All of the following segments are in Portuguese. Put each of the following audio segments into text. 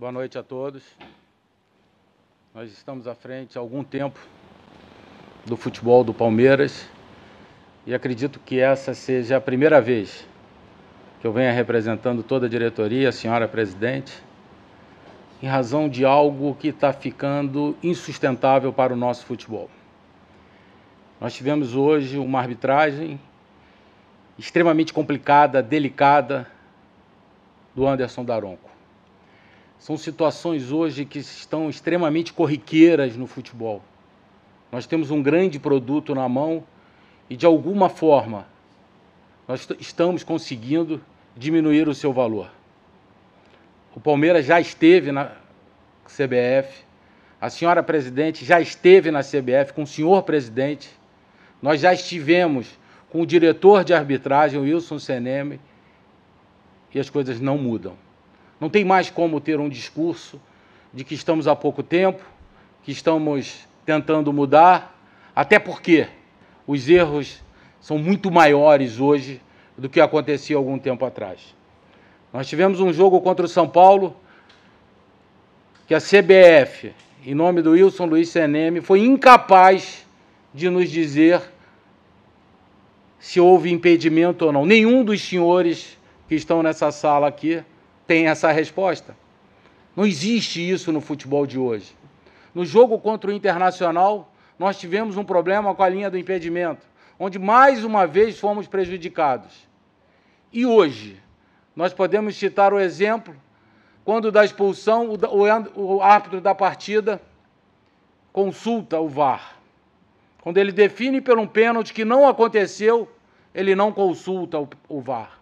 Boa noite a todos. Nós estamos à frente há algum tempo do futebol do Palmeiras e acredito que essa seja a primeira vez que eu venha representando toda a diretoria, a senhora presidente, em razão de algo que está ficando insustentável para o nosso futebol. Nós tivemos hoje uma arbitragem extremamente complicada, delicada, do Anderson Daronco. São situações hoje que estão extremamente corriqueiras no futebol. Nós temos um grande produto na mão e, de alguma forma, nós estamos conseguindo diminuir o seu valor. O Palmeiras já esteve na CBF, a senhora presidente já esteve na CBF com o senhor presidente, nós já estivemos com o diretor de arbitragem, Wilson Seneme, e as coisas não mudam. Não tem mais como ter um discurso de que estamos há pouco tempo, que estamos tentando mudar, até porque os erros são muito maiores hoje do que acontecia algum tempo atrás. Nós tivemos um jogo contra o São Paulo que a CBF, em nome do Wilson Luiz CNM, foi incapaz de nos dizer se houve impedimento ou não. Nenhum dos senhores que estão nessa sala aqui tem essa resposta? Não existe isso no futebol de hoje. No jogo contra o Internacional, nós tivemos um problema com a linha do impedimento, onde mais uma vez fomos prejudicados. E hoje, nós podemos citar o exemplo quando da expulsão o árbitro da partida consulta o VAR. Quando ele define por um pênalti que não aconteceu, ele não consulta o VAR.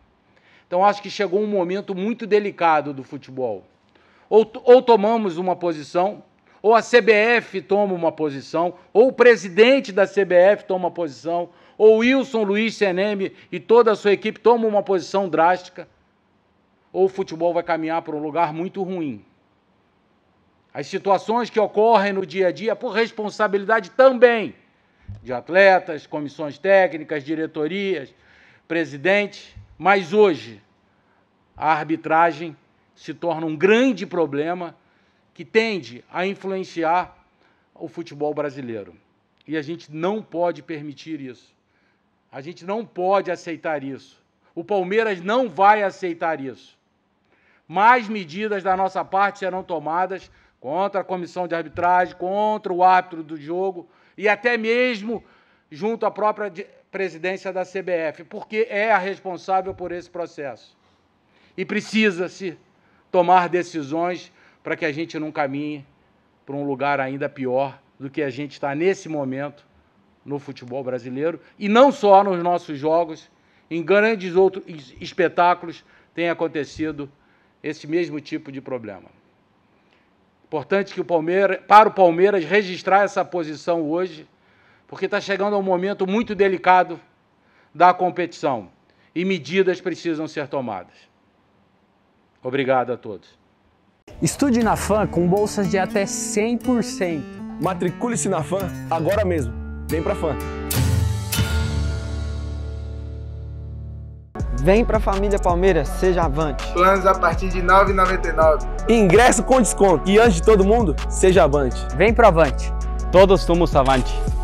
Então acho que chegou um momento muito delicado do futebol. Ou, ou tomamos uma posição, ou a CBF toma uma posição, ou o presidente da CBF toma uma posição, ou Wilson Luiz Seneme e toda a sua equipe toma uma posição drástica, ou o futebol vai caminhar para um lugar muito ruim. As situações que ocorrem no dia a dia, por responsabilidade também de atletas, comissões técnicas, diretorias, presidentes, mas hoje, a arbitragem se torna um grande problema que tende a influenciar o futebol brasileiro. E a gente não pode permitir isso. A gente não pode aceitar isso. O Palmeiras não vai aceitar isso. Mais medidas da nossa parte serão tomadas contra a comissão de arbitragem, contra o árbitro do jogo e até mesmo junto à própria presidência da CBF, porque é a responsável por esse processo. E precisa-se tomar decisões para que a gente não caminhe para um lugar ainda pior do que a gente está nesse momento no futebol brasileiro e não só nos nossos jogos, em grandes outros espetáculos tem acontecido esse mesmo tipo de problema. Importante que o Palmeiras, para o Palmeiras registrar essa posição hoje porque está chegando a um momento muito delicado da competição e medidas precisam ser tomadas. Obrigado a todos. Estude na FAM com bolsas de até 100%. Matricule-se na FAM agora mesmo. Vem para a FAM. Vem para a família Palmeiras, seja avante. Planos a partir de R$ 9,99. Ingresso com desconto. E antes de todo mundo, seja avante. Vem para avante. Todos somos avante.